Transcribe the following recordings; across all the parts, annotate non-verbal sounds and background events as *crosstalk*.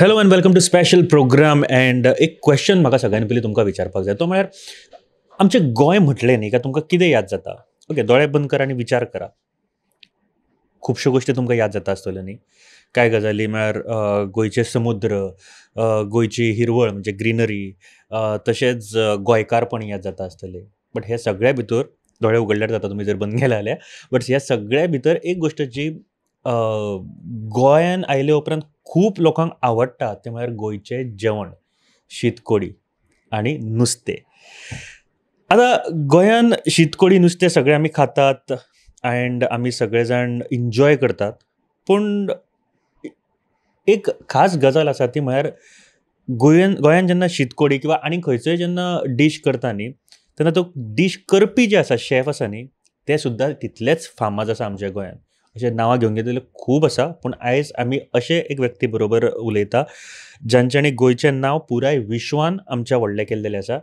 Hello and welcome to special programme अँड एक question म्हाका सगळ्यान पयलीं तुमकां विचारपाक जाय तो म्हळ्यार आमचें गोंय म्हटलें न्ही काय तुमकां कितें याद जाता ओके दोळे बंद करा आनी विचार करा खुबश्यो गोश्टी तुमकां याद जाता आसतल्यो न्ही कांय गजाली म्हळ्यार गोंयचे समुद्र गोंयची हिरवळ म्हणजे ग्रीनरी तशेंच गोंयकारपण याद जाता आसतलें बट हे सगळ्या भितर दोळे उगडल्यार जाता तुमी जर बंद गेले जाल्यार बट ह्या सगळ्या भितर एक गोश्ट जी गोंयान आयले उपरांत खूप लोकांक आवडटा ते म्हळ्यार गोंयचें जेवण शीतकोडी आणि नुस्तें आतां गोंयान शीतकोडी नुस्तें सगळे आमी खातात अँड आमी सगळे जाण इन्जॉय करतात पूण एक खास गजाल आसा ती म्हळ्यार गोयन गोंयान जेन्ना शीतकोडी किंवा आनी खंयचोय जेन्ना डीश करता न्ही तेन्ना तो डीश करपी जे आसा शेफ आसा न्ही ते सुद्दां तितलेच फामाद आसा आमच्या गोंयान अशें नांवां घेवन घेतलेले खूब आसा पूण आयज आमी अशे एक व्यक्ती बरोबर उलयता जांच्यानी गोंयचें नांव पुराय विश्वान आमच्या व्हडलें केल्लेलें आसा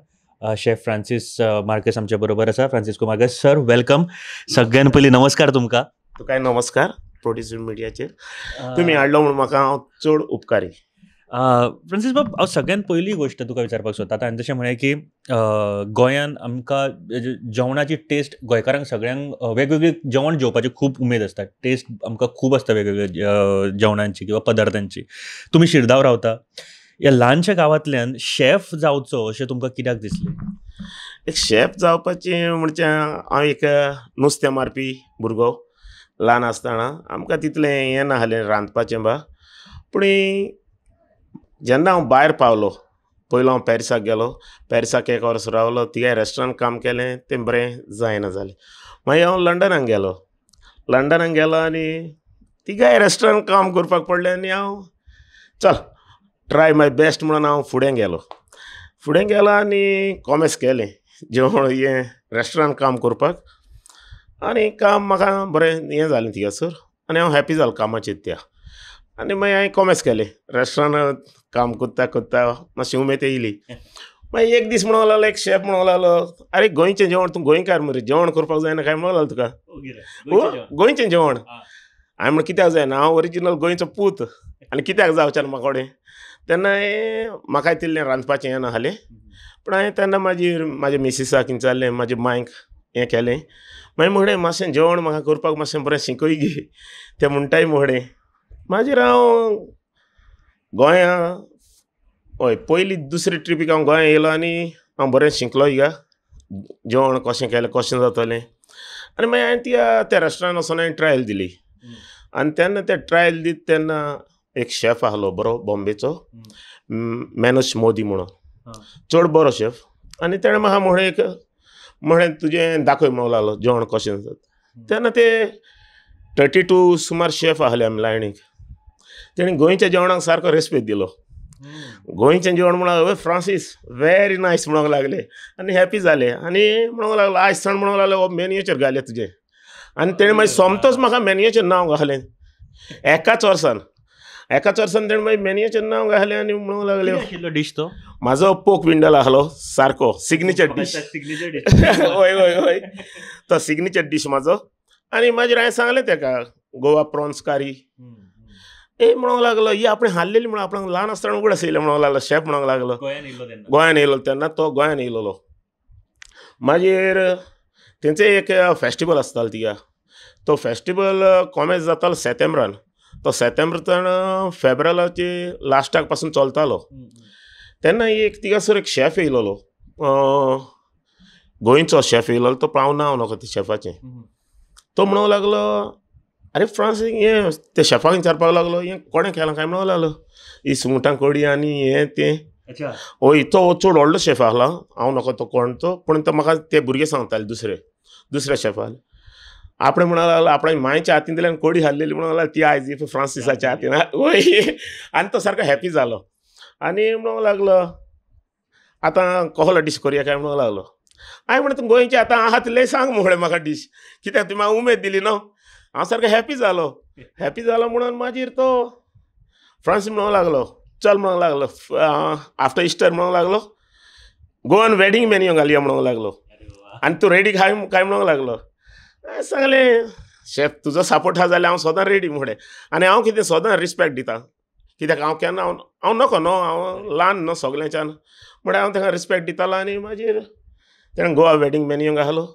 शेफ फ्रांसीस मार्केस आमच्या बरोबर आसा फ्रान्सिस्को मार्केस सर वेलकम सगळ्यांत पयलीं नमस्कार तुमकां तुकाय नमस्कार प्रोड्युसर मिडियाचेर तुमी हाडलो म्हणून म्हाका हांव चड उपकारी फ्रांसीस बाब हांव सगळ्यांत पयली गोश्ट तुका विचारपाक सोदता आतां जशें म्हळें की गोंयान आमकां जेवणाची टेस्ट गोंयकारांक सगळ्यांक वेगवेगळे जेवण जेवपाची खूब उमेद आसता टेस्ट आमकां खूब आसता वेगवेगळ्या जेवणांची किंवा पदार्थांची तुमी शिरदाव रावता ह्या ल्हानशा गांवांतल्यान शेफ जावचो अशें तुमकां कित्याक दिसलें एक शेफ जावपाचें म्हणजे हांव एक नुस्तें मारपी भुरगो ल्हान आसतना आमकां तितलें हें नाहलें रांदपाचें बा पूण जेन्ना हांव भायर पावलो पयलो हांव पॅरिसाक गेलो पॅरिसाक एक वर्स रावलो तिगे रेस्टॉरंट काम केलें तें बरें जायना जालें मागीर हांव लंडनाक गेलो लंडनाक गेलो आनी तिगाय रेस्टॉरंट काम करपाक पडलें आनी हांव चल ट्राय माय बेस्ट म्हणून हांव फुडें गेलो फुडें गेलो आनी कॉमेस केलें जेवण हें रेस्टॉरंट काम करपाक आनी काम म्हाका बरें हें जालें सर आनी हांव हॅप्पी जालो कामाचे त्या आनी मागीर हांवें कॉमेस केलें रेस्टॉरंट काम करता करता मातशें उमेद येयली मागीर एक दीस म्हणूंक लागलो एक शेफ म्हणूंक लागलो अरे गोंयचें जेवण तूं गोंयकार मरे जेवण करपाक जायना काय म्हणूंक लागलो तुका हो, हो, गोंयचें जेवण हांवें म्हण कित्याक जायना हांव ओरिजिनल गोंयचो पूत आनी कित्याक जावचें म्हाका कडेन तेन्ना म्हाका तिल्लें रांदपाचें येना हालें पूण हांवें तेन्ना म्हाजी म्हाज्या मिसिसाक विचारलें म्हाजे मांयक हें केलें मागीर म्हणलें मातशें जेवण म्हाका करपाक मातशें बरें शिकय गे तें म्हणटाय म्हणलें मागीर हांव गोंया हय पयली दुसरी ट्रिपीक हांव गोंया येयलो आनी हांव बरें शिंकलो हिंगा जेवण कशें केलें कशें जातलें आनी मागीर हांवें त्या त्या रेस्टॉरंटान वचून हांवें ट्रायल दिली आनी तेन्ना ते ट्रायल दित तेन्ना एक शेफ आहलो बरो बॉम्बेचो मॅनोज मोदी म्हणून चड बरो शेफ आनी तेणें म्हाका म्हणलें एक म्हणलें तुजें दाखय म्हणूंक लागलो जेवण कशें जाता तेन्ना ते थर्टी टू सुमार शेफ आहले आमी लायणीक तेणें गोंयच्या जेवणाक सारको रेस्पेद दिलो गोंयचें जेवण म्हणून फ्रांसीस व्हेरी नायस म्हणूंक लागले आनी हॅपी जाले आनी म्हणूंक लागलो आयज सण म्हणूंक लागलो हो मेन्युचेर घालें तुजें आनी तेणें मागीर सोमतोच म्हाका मेन्युचें नांव घालें एकाच वर्सान एकाच वर्सान तेणें मागीर मेन्युचें नांव घालें आनी म्हणूंक लागलें डीश तो म्हाजो पोक विंडल आहलो सारको सिग्नेचर डीश हय हय हय तो सिग्नेचर डीश म्हाजो आनी मागीर हांवें सांगलें तेका गोवा प्रॉन्स कारी ए ही आपण हाललेली म्हणून आपण लहान असताना ಲಾಣ ಸ್ಥಳ ಕೂಡ लागलो शेफ ಶೇಪ್ लागलो ಗೋಯಾನ येलो तेन्ना तो गोंयान येलो मागीर तेंचे एक फेस्टिवल आसतालो तिका तो फेस्टिवल कॉमेज जातालो सप्टेंबरान तो तर फेब्रुवारीचे लास्टाक पासून चलतालो तेन्ना एक तिगासर एक शेफ येयलोलो गोंयचो शेफ येयलो तो पावना हांव नको ते शेफाचे तो म्हणू लागलो अरे फ्रांस हे ते शेफाक विचारपाक लागलो हें कोणें केलां काय म्हणू लागलो ही सुंगटां कडी आनी हें तें होय तो चड व्हडलो शेफ आहलो हांव नको तो कोण तो पूण तो म्हाका ते भुरगे सांगताले दुसरे दुसऱ्या शेफा आपणे म्हणा लागलो आपण मायच्या हातीन दिल्यान कोडी हाल्लेली म्हणू लागला ती आयज फ्रान्सिसाच्या हातीन होय आनी तो सारको हॅपी झालो आनी म्हणू लागलो आतां कोहला डिश करया काय म्हणूंक लागलो हांवें म्हणलें गोंयचे आतां आहात लय सांग म्हणलें म्हाका डिश कित्याक तुमी उमेद दिली न्हू हांव सारखं हॅपी झालो हॅपी झालो म्हणून मागीर तो फ्रांस म्हणू लागलो चल म्हणू लागलो आफ्टर इस्टर म्हणू लागलो गोवन वेडिंग मेन्यू घालूया म्हणू लागलो आणि तू रेडी खाय काय म्हणू लागलो सांगले शेफ तुजो सपोर्ट हा जाल्यार हांव सदां रेडी म्हणे आनी हांव कितें सदां रिस्पेक्ट दिता कित्याक हांव केन्ना हांव हांव नको न्हू हांव ल्हान न्हू सगल्याच्यान म्हणल्यार हांव रिस्पेक्ट दितालो आनी मागीर तेणें गोवा वेडिंग मेन्यू घालो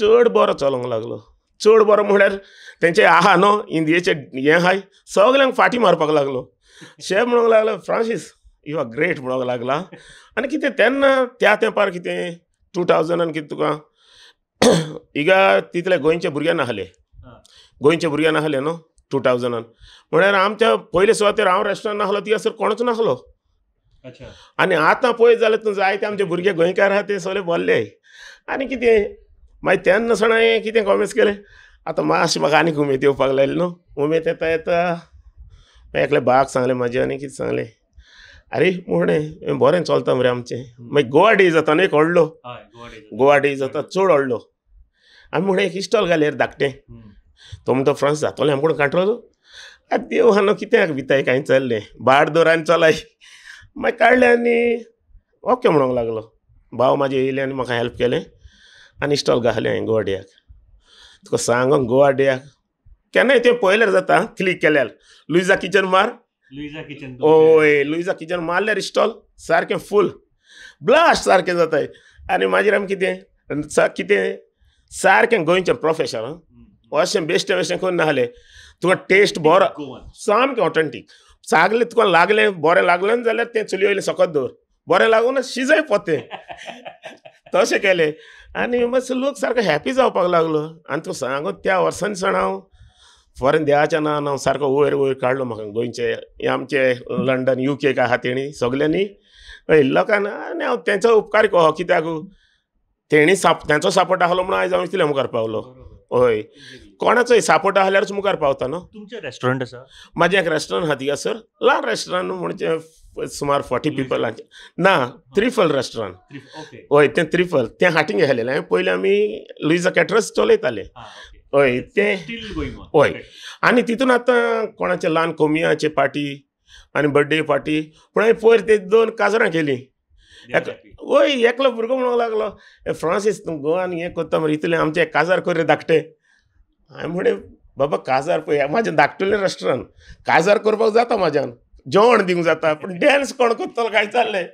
चड बरो चलोंक लागलो चड बरो म्हळ्यार तेंचे आहा न्हू इंडियेचे हे आहाय सगल्यांक फाटी मारपाक लागलो शेफ म्हणूंक लागलो फ्रांसीस यू आर ग्रेट म्हणूंक लागला आनी कितें तेन्ना त्या तेंपार कितें टू थावजंडान कितें तुका इगा तितले गोंयचे भुरगे नाहले गोंयचे भुरगे नाहले न्हू टू थावजंडान म्हळ्यार आमच्या पयले सुवातेर हांव रेस्टॉरंट नाहलो तिगासर कोणूच नाहलो आनी आतां पळयत जाल्यार जायते आमचे भुरगे गोंयकार आहा ते सगळे भरले आनी कितें मागीर तेन्ना साण हांवें कितें कॉमेस केलें आतां मातशें म्हाका आनीक उमेद येवपाक लागली न्हू उमेद येता येता मागीर एकले बाग सांगलें म्हाजें आनी कितें सांगलें आरे म्हणे बरें चलता मरे आमचें मागीर गोवा डे जाता न्हू एक व्हडलो गोवा डे जाता चड व्हडलो आमी म्हणे एक इस्टॉल घालेर धाकटें तो म्हणटा फ्रांस जातोलें आमकां कांटोलो आतां देव हा न्हू कित्याक भिताय कांय चल्लें बाड दोर आनी चलाय मागीर काडलें आनी ओके म्हणोंक लागलो भाव म्हाजे येयले आनी म्हाका हेल्प केलें आनी इश्टॉल हांवें गोवाडियाक तुका सांगोंक गोवाडियाक केन्नाय तें पळयल्यार जाता क्लिक केल्यार लुइजा किचन मार लुइजा किचन ओय लुइजा किचन मारल्यार इस्टॉल सारकें फूल ब्लास्ट सारकें जाताय आनी मागीर आमी कितें कितें सारकें गोंयचें प्रोफेशन अशें बेश्टें बेश्टें करून नासलें तुका टेस्ट बरो सामकें ऑथेंटीक सागलें तुका लागलें बरें लागलें जाल्यार तें चुली वयलें सकत दवर बरें लागून शिजय पोतें *laughs* तशें केलें आनी मातसो लोक सारको हॅपी जावपाक लागलो आनी तो सांगो त्या सण हांव फॉरेन देवाच्या ना हांव सारको वयर वयर काडलो म्हाका गोंयचे आमचे लंडन यू के आहा तेणी सगल्यांनी लोकांना आनी हांव तेंचो उपकार कहो कित्याक तेणी साप तेंचो सापोट आसलो म्हणून आयज हांव इतलें मुखार पावलो हय कोणाचोय सापोट आसल्यारच मुखार पावता न्हू तुमचें रेस्टॉरंट आसा म्हाजें एक रेस्टॉरंट आहा सर ल्हान रेस्टॉरंट म्हणजे सुमार फोर्टी पिपलांचे ना त्रिफल रेस्टॉरंट हय तें त्रिफल तें हाटींग गेलेलें हांवें पयलीं आमी लुईजा कॅटरस चलयताले हय तें हय आनी तितून आतां कोणाचे ल्हान कोमियाचे पार्टी आनी बर्थडे पार्टी पूण हांवें पयर ते दोन काजरां केलीं हय एकलो भुरगो म्हणूंक लागलो फ्रांसीस तूं गोवान हें कोत्ता मरे इतलें आमचें काजार कोर रे धाकटें हांवें म्हणे बाबा काजार पळय म्हाजें धाकटुलें रेस्टॉरंट काजार करपाक जाता म्हाज्यान जेवण दिवंक जाता पूण डॅन्स कोण करतलो काय चाललंय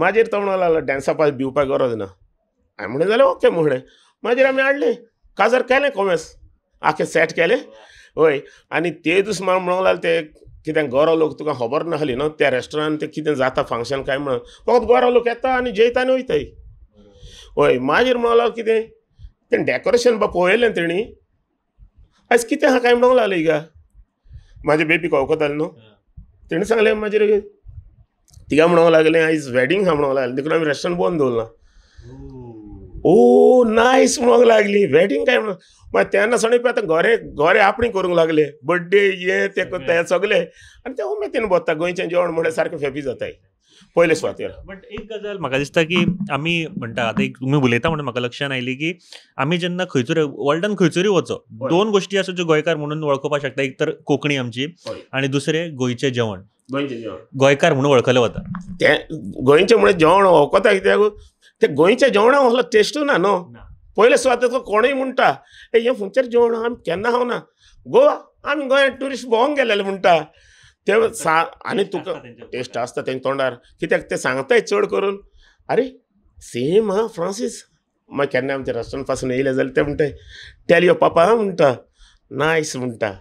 मागीर तो म्हणू लागलो डॅन्सा पास भिवपाक गरज ना हांवें म्हणलें जाल्यार ओके म्हणलें मागीर आमी हाडलें काजार केलें कोमेस आखें सेट केलें होय आनी ते दीस म्हणू म्हणूंक ते कितें गोरो लोक तुका खबर नासली न्हू त्या रेस्टॉरंटान ते कितें जाता फंक्शन काय म्हणून फक्त गोरो लोक येता आनी जेयता आनी वयताय होय मागीर म्हणू लागलो कितें तें डेकोरेशन बा पळयलें तेणी आयज कितें आहा काय म्हणूंक लागलें इगा म्हाजे बेबी वळखतालें न्हू तेणें सांगलें म्हाजेर तिका म्हणूंक लागले आयज वॅडींग हा म्हणोंक लागलें देखून आम्ही रेस्टॉरंट बंद दवरलां ओ नायस म्हणोंक लागली वॅडींग काय म्हणून मागीर तेन्ना सण आतां घरे घरे आपणी करूंक लागले बड्डे हे ते सगले आनी ते उमेदीन भोत्ता गोंयचें जेवण म्हणल्यार सारकें फेबी जाताय पयले सुवातेर बट एक गजल म्हाका दिसता की आमी म्हणटा आता एक तुम्ही उलयता म्हणून म्हाका लक्षात आयली की आमी जेन्ना खंयचर वर्ल्डान खंयचरूय वचप दोन गोष्टी आसा ज्यो गोंयकार म्हणून वळखुपाक शकता एक तर कोंकणी आमची आणि दुसरे गोंयचें जेवण गोंयकार म्हणून वळखलें वता ते गोंयचें म्हणून जेवण वळखता कित्याक तें गोंयच्या जेवणाक असलो टेस्टू ना न्हू पयले सुवातेचो कोणूय म्हणटा हे फुंचेर जेवण आमी केन्ना ना गोवा आमी गोंयांत ट्युरिस्ट भोंवोंक गेलेले म्हणटा ते सा आणि तुका टेस्ट आसता तेंच्या तोंडार कित्याक ते सांगताय चढ करून अरे सेम हा फ्रांसीस मागीर केन्ना आमच्या रेस्टॉरंट पासून येयले जाल्यार ते म्हणटाय टेल यो पापा म्हणटा नायस म्हणटा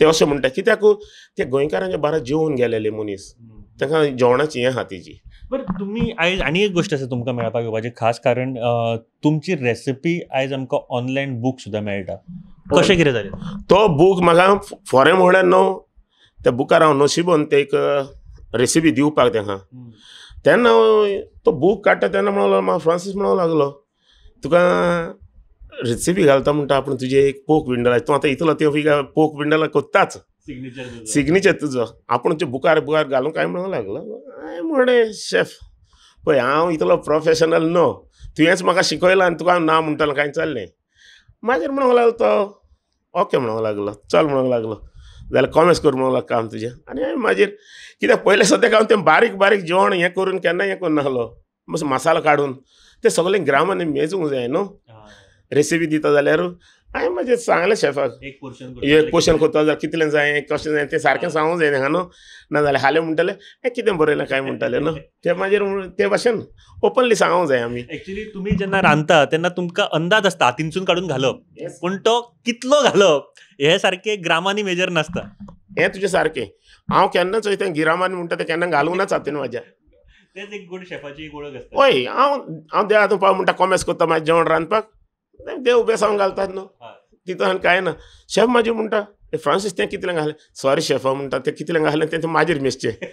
ते अशें म्हणटा कित्याक हो? ते गोंयकारांच्या बारा जेवून गेलेले मनीस तांकां जेवणाची हें आहा तेजी बरं तुम्ही आयज आणि एक गोष्ट आसा तुमकां मेळपाक येवपाचे खास कारण तुमची रेसिपी आयज आमकां ऑनलायन बूक सुद्दां मेळटा कशें कितें जालें तो बूक म्हाका फोरें म्हणल्यार न्हू त्या हांव नशिबोन ते एक रेसिपी दिवपाक तेका तेन्ना तो बूक काडटा तेन्ना म्हणूंक फ्रांसीस म्हणूंक लागलो तुका रेसिपी घालता म्हणटा आपूण तुजे एक पोक विंडला तूं आतां इतलो ते पोक विंडला कोत्ताच सिग्नेचर तुजो आपूण तुजे बुकार बुकार घालूं काय म्हणूंक लागलो हांवें म्हणे शेफ पळय हांव इतलो प्रोफेशनल न्हू तुवेंच म्हाका शिकयलां आनी तुका हांव ना म्हणटालो कांय चल्लें मागीर म्हणूंक लागलो तो ओके म्हणूंक लागलो चल म्हणूंक लागलो जाल्यार कॉमेस करूंक लागलो काम तुजें आनी हांवें मागीर कित्याक पयलें सद्याक हांव तें बारीक बारीक जेवण हें करून केन्ना हें करनाहलो मातसो मसालो काडून तें सगलें मेजूंक जाय न्हू रेसिपी दिता जाल्यार हांवें म्हणजे सांगलें शेफाक एक पोर्शन एक पोर्शन जाल्यार कितलें जाय कशें जाय तें सारकें सांगूंक जाय हांगा न्हू नाजाल्यार हालें म्हणटलें हें कितें बरयलें काय *laughs* म्हणटालें न्हू तें मागीर ते भाशेन ओपनली सांगूंक जाय आमी एक्चुली तुमी जेन्ना रांदता तेन्ना तुमकां अंदाज आसता हातीनसून काडून घालप पूण तो कितलो घालप हे सारकें ग्रामांनी मेजर नासता हें तुजें सारकें हांव केन्ना चोय तें गिरामांनी म्हणटा तें केन्ना घालूंक ना हातीन म्हाज्या तेच एक गुड शेफाची ओळख आसता हय हांव हांव देळा तुपाक म्हणटा कॉमेस कोत्ता म्हाजें जेवण रांदपाक देव उबे सांगून घालतात न्हू तितून काय ना शेफ माझी म्हणटा फ्रान्सिस ते किती घालें सॉरी शेफ म्हणटा ते कितलें घालें तें म्हाजेर मेजचें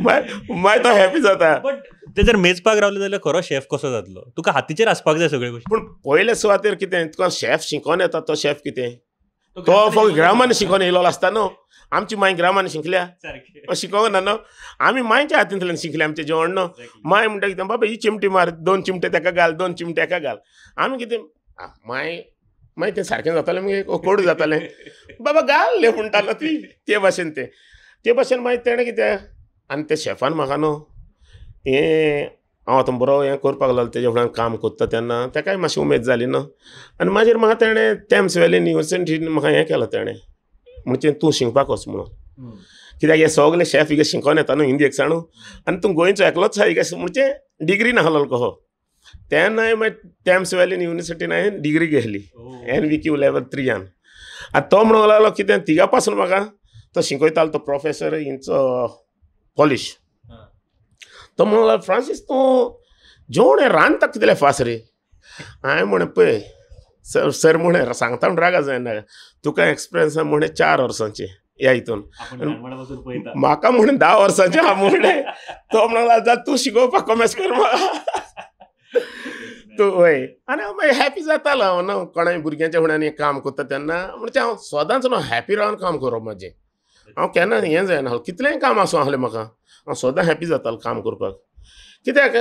*laughs* मागीर तो हॅपी जाता बट ते जर मेजपाक रावले जाल्यार खरो शेफ कसो जातलो तुका हातीचेर आसपाक जाय सगळे पण पूण पयले सुवातेर कितें तुका शेफ शिकोन येता तो शेफ कितें तो फक्त ग्रामान शिकोन येयलो आसता न्हू आमची माय ग्रामान शिकल्या शिकोंक ना न्हू आमी मांयच्या हातींतल्यान शिकल्या आमचें जेवण न्हू माय म्हणटा कितें बाबा ही चिमटी मार दोन चिमटे तेका घाल दोन चिमटे एका घाल आमी कितें माय मागीर तें सारकें जातालें मागीर कोडू जातालें *laughs* बाबा घाल म्हणटालो ती ते भाशेन ते ते भाशेन मागीर तेणें कितें आनी त्या शेफान म्हाका न्हू हें हांव आतां बरो हें करपाक लागलो तेजे फुड्यान काम कोत्ता तेन्ना तेकाय मातशी उमेद जाली ना आनी मागीर म्हाका तेणें टॅम्स व्हॅली युनिवर्सिटीन म्हाका हें केलां तेणें म्हणजे तूं शिंवपाक वच म्हणून कित्याक हे सगळे शेफ इगे शिकोन येता न्हू हिंदी एकसाणू आनी तूं गोंयचो एकलोच हा इगे म्हणजे डिग्री नाहलो कहो तेन्ना हांवें मागीर टॅम्स व्हॅलीन युनिवर्सिटीन हांवें डिग्री घेतली एन वी क्यू लेवल थ्रीयान आतां तो म्हणूंक लागलो कितें तिगा पासून म्हाका तो शिकयतालो तो प्रोफेसर हिंचो पॉलिश तो म्हणला फ्रान्सिस तूं जेवण हें रांदता कितलें फास रे हाय म्हण पळय सर सर म्हणे सांगता म्हण रागा जायना तुका एक्सपिरियन्स आहा म्हणे चार वर्सांचे या हितून म्हाका म्हण धा वर्सांचे आहा म्हणे तो म्हणला जाता तूं शिकोवपाक कमेस कर तू वय आनी हांव मागीर हॅपी जातालो हांव ना कोणाय भुरग्यांच्या फुड्यान हें काम करता तेन्ना म्हणजे हांव सदांच न्हू हॅपी रावन काम करप म्हाजें हांव केन्ना हें जायना कितलेंय काम आसूं आसलें म्हाका हांव सदां हॅप्पी जातालो काम करपाक कित्याक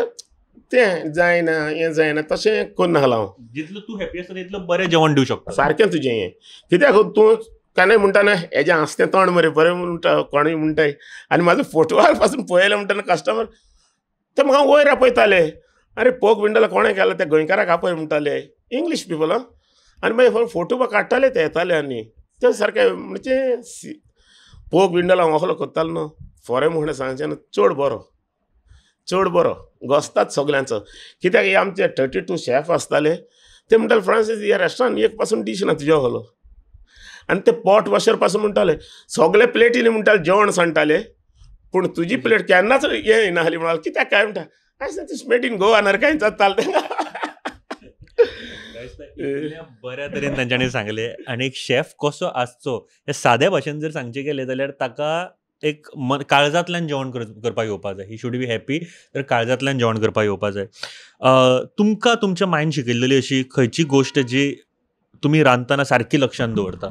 तें जायना हें जायना तशें करना हांव जितलो तूं हॅप्पी आसता तितलो बरें जेवण दिवं शकता सारकें तुजें हें कित्याक तूं कांय म्हणटा ना हेजें तें तोंड मरे बरें म्हणटा कोणूय म्हणटाय आनी म्हाजो फोटोवार पासून पळयलें म्हणटा कस्टमर ते म्हाका वयर आपयताले अरे पोक विंडोला कोणें केला ते गोंयकाराक आपय म्हणटाले इंग्लीश पिपल आनी मागीर फोटो बा काडटाले ते येताले आनी ते सारके म्हणजे पोक विंडोला हांव असलो कोत्तालो न्हू फोरें म्हण सांगचें ना चड बरो चड बरो गोस्ताच सगल्यांचो कित्याक हे आमचे थर्टी टू शेफ आसताले ते म्हणटाले फ्रांसीस ह्या रेस्टॉरंट एक पासून डिश ना तुज्या घालो आनी ते पोट वॉशर पासून म्हणटाले सगळे प्लेटीनी म्हणटाले जेवण सांडटाले पूण तुजी प्लेट केन्नाच हें येनाहली म्हणाले कित्याक काय म्हणटा आयज ना तीस इन गोवा नरकाय जाताल बऱ्या तरेन तांच्यानी सांगलें आनी शेफ कसो आसचो हे साध्या भाशेन जर सांगचें गेलें जाल्यार ताका एक मन काळजांतल्यान जेवण करपाक येवपा जाय ही शूड बी हॅप्पी तर काळजांतल्यान जेवण करपाक येवपा जाय तुमकां तुमच्या मायंड शिकयलेली अशी खंयची गोश्ट जी तुमी रांदतना सारकी लक्षांत दवरता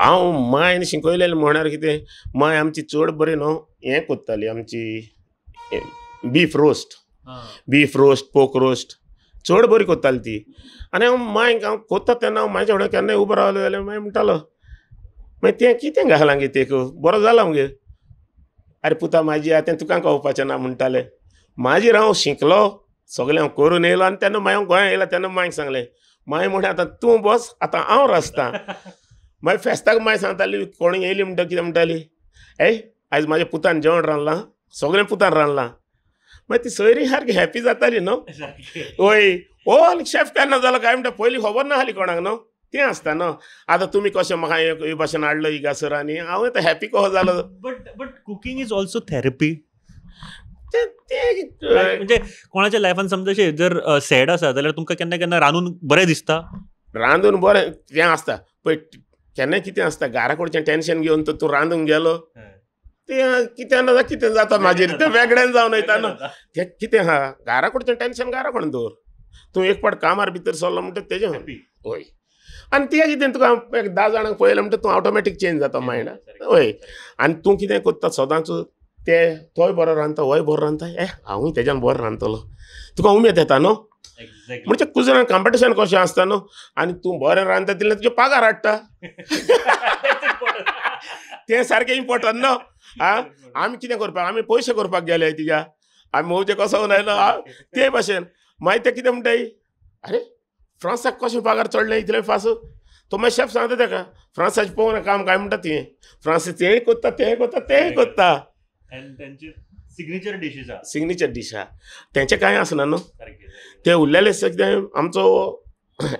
हांव मायन शिकयले म्हणल्यार कितें माय आमची चड बरें न्हू हें कोत्ताली आमची beef roast beef roast pork roast चड बरी कोत्ताली ती आनी हांव मायक हांव कोत्ता तेन्ना हांव म्हाज्या फुडें केन्नाय उबो रावलो जाल्यार मागीर म्हणटालो मागीर तें कितें घालां गे तेक बरो जाला मगे आरे पुता म्हाजी आहा तें तुका कळोवपाचें ना म्हणटालें म्हाजेर हांव शिंकलो हांव करून येयलो आनी तेन्ना मागीर हांव गोंयां येयला तेन्ना मागीर सांगलें माय म्हणटा आतां तूं बस आतां हांव रचतां *laughs* मागीर फेस्ताक मागीर सांगताली कोणी येयली म्हणटा कितें म्हणटाली एय आयज म्हाज्या पुतान जेवण रांदलां सगळें पुतान रांदलां मागीर ती सोयरी सारकी हॅप्पी जाताली न्हू वय ओ शेफ केन्ना जालो काय म्हणटा पयलीं खबर नाहली कोणाक न्हू तें आसता ना आतां तुमी कशें म्हाका हे भाशेन हाडलो सर आनी हांव आतां हॅपी कसो जालो but but cooking is also therapy म्हणजे कोणाच्या लायफान समजा अशें जर सॅड आसा जाल्यार तुमकां केन्ना केन्ना रांदून बरें दिसता रांदून बरें तें आसता पळय केन्ना कितें आसता घारा कडचें टेन्शन घेवन तर तूं रांदून गेलो तें कितें ना कितें जाता म्हाजेर तें वेगळें जावन वयता ना तें कितें आहा घारा टेन्शन घारा कोण दवर तूं एक पाट कामार भितर सरलो म्हणटा तेजें हॅपी हय आणि ते कितें तुका एक धा जाणांक पळयलें म्हणटा तूं ऑटोमॅटीक चेंज जाता मायंड हय आनी तूं कितें करता सदांच ते तोय बरो रांदता होय बरो रांदता ए हांवूय तेज्यान बरो रांदतलो तुका उमेद येता न्हू म्हणजे कुजरान कॉम्पिटिशन कशें आसता न्हू आनी तूं बरें रांदता तिल्ले तुजे पागार हाडटा *laughs* तें सारकें इम्पोर्टंट न्हू आं आमी कितें करपाक आमी पयशे करपाक गेले तिज्या आमी मोवचे कसो आयलो ते भाशेन मागीर ते कितें म्हणटाय आरे फ्रान्साक कशें पागार चडलें इतलें फास तो मागीर शेफ सांगता तेका फ्रांसाचें पळोवंक ना काम काय म्हणटा तें फ्रांस तेंय कोत्ता तेंय कोत्ता तेंय कोत्ता सिग्नेचर डिशीज सिग्नेचर डीश आहा तेंचें कांय आसना न्हू ते उरलेलें सगळें आमचो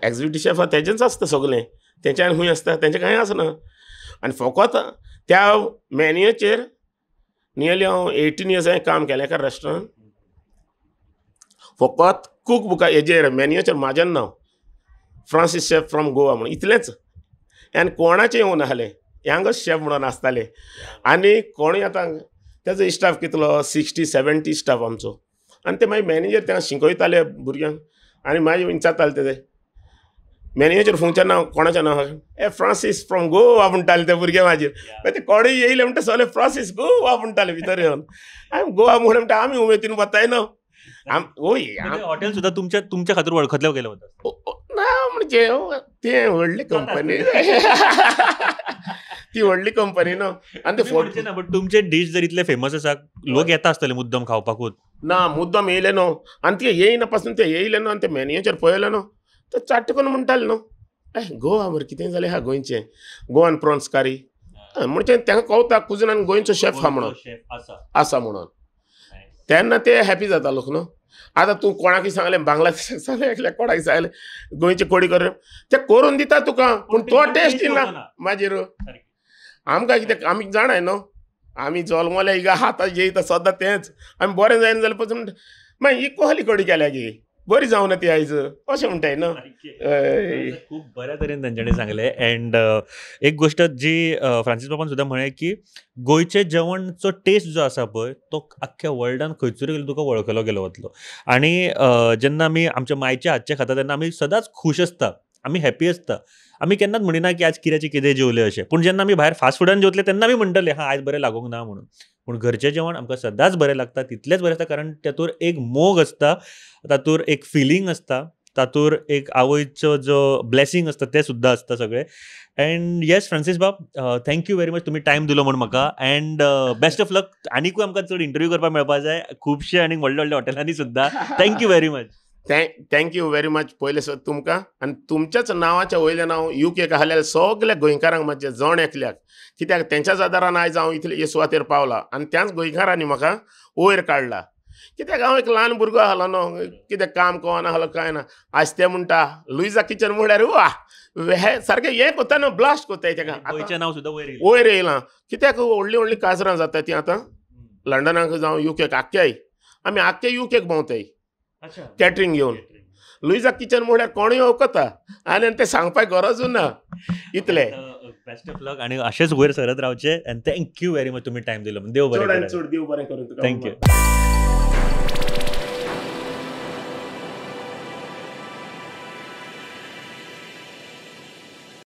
एग्जिक्युटिव्ह शेफ आहा तेजेंच आसता सगलें तेंच्यान खूंय आसता तेंचें कांय आसना आनी फकत त्या मॅन्युचेर नियरली हांव एटीन इयर्स हांवें काम केलें एका रेस्टॉरंट फकत कूक बुका हेजेर मॅन्युचेर म्हाजें नांव फ्रांसीस शेफ फ्रॉम गोवा म्हणून इतलेंच आनी कोणाचें येवन आसलें यांगच शेफ म्हणून आसताले आनी कोणूय आतां तेजो स्टाफ कितलो सिक्स्टी सेवेंटी स्टाफ आमचो आनी ते मागीर मॅनेजर तांकां शिकयताले भुरग्यांक आनी मागीर विचारताले तेजे मॅनेजर फुंगचें नांव कोणाचें नांव ए फ्रांसीस फ्रॉम गोवा म्हणटाले ते भुरगे म्हाजेर मागीर ते कोणूय येयले म्हणटा सगळे फ्रांसीस गोवा म्हणटाले भितर येवन आमी गोवा म्हणलें म्हणटा आमी उमेदीन वताय न्हू आम हॉटेल म्हणजे सुद्दां तुमच्या तुमच्या खातीर वळखतले गेले वता जेव म्हणजे हो, ते व्हडली कंपनी ती व्हडली कंपनी न्हू आनी ते ना बट तुमचे डीश जर इतले फेमस आसा लोक हो. येता आसतले मुद्दम खावपाकूच ना मुद्दम येयले न्हू आनी ते येयना पासून ते येयले न्हू आनी ते मेन्युचेर पळयले न्हू चाट करून म्हणटाले न्हू ए गोवा बरं कितें जालें हा गोंयचें गोवन प्रॉन्स कारी म्हणजे तांकां कुजन कुजनान गोंयचो शेफ हा म्हणून आसा म्हणून तेन्ना ते हॅपी जाता लोक न्हू आता तू कोणाकी सांगले बांगला *laughs* सांगलें एकल्या कोणाक सांगलें गोंयचे कोडी कर ते करून दिता तुका पण तो टेस्ट दिना मागीर आमकां कितें आमी जाणाय न्हू आम्ही जल्मले इगा हाता जेयता सद्दां तेंच आम्ही बरें जायना जाल्यार पसून मागीर ही कोहली कोडी केल्या गे बरी जाऊन ती यायचं असे म्हणताय ना खूप बऱ्या तरेन त्यांच्याने सांगले अँड एक गोष्ट जी फ्रान्सिस बाबान सुद्धा म्हणे की गोंयचे जेवणचो टेस्ट जो असा पळय तो अख्ख्या वर्ल्डान खंयसर गेलो तुका वळखलो गेलो वतलो आणि जेन्ना आमी आमच्या मायचे हातचे खाता तेन्ना आमी सदांच खुश आसता आम्ही हॅपी आसता आम्ही केन्नाच म्हणिना की आज किऱ्याचे कितें जेवले अशें पण जेव्हा आमी बाहेर फास्ट फुडान जेवतले तेन्ना आमी म्हणटले हा आज बरे लागूंक ना म्हणून पूण घरचें जेवण आमकां सदांच बरें लागता तितलेंच बरें आसता कारण तातूंत एक मोग आसता तातूंत एक फिलींग आसता तातूंत एक आवयचो जो ब्लेसींग आसता तें सुद्दां आसता सगळें अँड येस फ्रांसीस बाब थँक्यू वेरी मच तुमी टायम दिलो म्हूण म्हाका अँड बेस्ट ऑफ लक आनीकूय आमकां चड इंटरव्यू करपाक मेळपाक जाय खुबशे आनी व्हडल्या व्हडल्या हॉटेलांनी सुद्दां thank you very much thank you very much पयले सर तुमकां आनी तुमच्याच नांवाच्या वयल्यान हांव यू के हाल्या सगल्या गोंयकारांक म्हणजे जण एकल्याक कित्याक तेंच्याच आदारान आयज हांव इतले हे सुवातेर पावलां आनी त्याच गोंयकारांनी म्हाका वयर काडला कित्याक हांव एक ल्हान भुरगो आसलो न्हू कितें काम कळना आसलो काय ना आज ते म्हणटा लुईजा किचन म्हणल्यार वा हे सारकें हें कोत्ता न्हू ब्लास्ट कोत्ताय तेका नांव सुद्दां वयर वयर येयलां कित्याक व्हडलीं व्हडलीं काजरां जाता तीं आतां लंडनाक जावं आख्याय आम्ही आमी यू केक भोंवताय कॅटरिंग घेवन लुईजा किचन म्हणजे कोणी वकता आनी ते तें गरजू ना इतले बेस्ट ऑफ लक आनी असेच वयर सरत रावचे आनी थँक्यू व्हेरी मच तुम्ही टाइम दिलो देव बरें चड देव बरें करूं थँक्यू